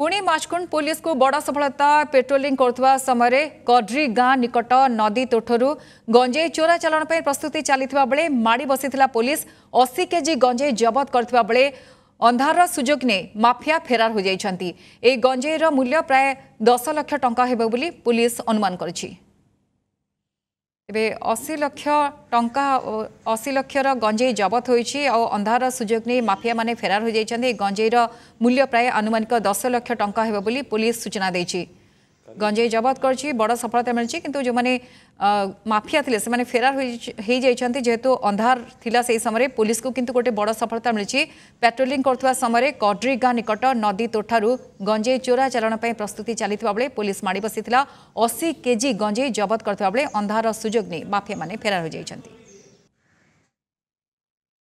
ପୁଣି ମାଛକୁଣ୍ଡ ପୋଲିସକୁ ବଡ଼ ସଫଳତା ପାଟ୍ରୋଲିଂ କରୁଥିବା ସମୟରେ ଗଡ୍ରି ଗାଁ ନିକଟ ନଦୀ ତୋଠରୁ ଗଞ୍ଜେଇ ଚୋରା ଚାଲାଣ ପାଇଁ ପ୍ରସ୍ତୁତି ଚାଲିଥିବା ବେଳେ ମାଡ଼ି ବସିଥିଲା ପୋଲିସ ଅଶୀ କେଜି ଗଞ୍ଜେଇ ଜବତ କରିଥିବା ବେଳେ ଅନ୍ଧାରର ସୁଯୋଗ ନେଇ ମାଫିଆ ଫେରାର ହୋଇଯାଇଛନ୍ତି ଏହି ଗଞ୍ଜେଇର ମୂଲ୍ୟ ପ୍ରାୟ ଦଶ ଲକ୍ଷ ଟଙ୍କା ହେବ ବୋଲି ପୋଲିସ ଅନୁମାନ କରିଛି ଏବେ ଅଶୀ ଲକ୍ଷ ଟଙ୍କା ଅଶୀ ଲକ୍ଷର ଗଞ୍ଜେଇ ଜବତ ହୋଇଛି ଆଉ ଅନ୍ଧାର ସୁଯୋଗ ନେଇ ମାଫିଆମାନେ ଫେରାର ହୋଇଯାଇଛନ୍ତି ଏହି ଗଞ୍ଜେଇର ମୂଲ୍ୟ ପ୍ରାୟ ଆନୁମାନିକ ଦଶ ଲକ୍ଷ ଟଙ୍କା ହେବ ବୋଲି ପୋଲିସ ସୂଚନା ଦେଇଛି গঞ্জেই জবত করছি বড় সফলতা মিলছে কিন্তু যে মাফিয়া লে সে ফেরার হয়ে যাই যেহেতু অন্ধার লা সেই সময় পুলিশকে কিন্তু গোটে বড় সফলতা মিলছে পেট্রোলিং করুয়া সময় কড্রি গাঁ নিকট নদী তোঠার গঞ্জেই চোরা চালাণ প্রস্তুতি চাল পুলিশ মাড়ি বসি অশি কেজি গঞ্জেই জবত করুয়া বেড়ে অন্ধার সুযোগ নিয়ে মাফিয়া ফেরার হয়ে যাই